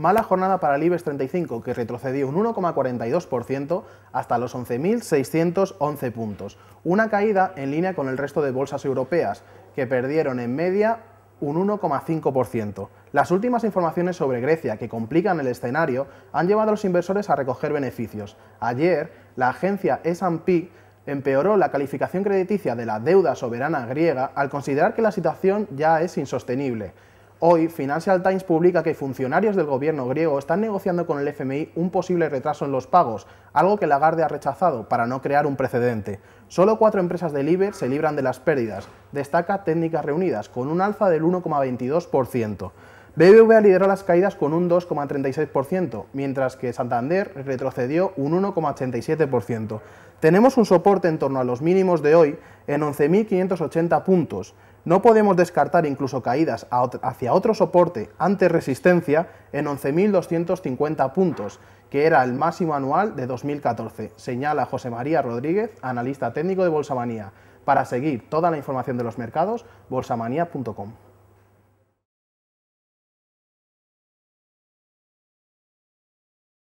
Mala jornada para el IBEX 35, que retrocedió un 1,42% hasta los 11.611 puntos. Una caída en línea con el resto de bolsas europeas, que perdieron en media un 1,5%. Las últimas informaciones sobre Grecia que complican el escenario han llevado a los inversores a recoger beneficios. Ayer, la agencia S&P empeoró la calificación crediticia de la deuda soberana griega al considerar que la situación ya es insostenible. Hoy, Financial Times publica que funcionarios del gobierno griego están negociando con el FMI un posible retraso en los pagos, algo que Lagarde ha rechazado para no crear un precedente. Solo cuatro empresas del IBEX se libran de las pérdidas, destaca Técnicas Reunidas, con un alza del 1,22%. BBVA lideró las caídas con un 2,36%, mientras que Santander retrocedió un 1,87%. Tenemos un soporte en torno a los mínimos de hoy en 11.580 puntos. No podemos descartar incluso caídas hacia otro soporte ante resistencia en 11.250 puntos, que era el máximo anual de 2014, señala José María Rodríguez, analista técnico de Bolsamanía. Para seguir toda la información de los mercados, bolsamanía.com.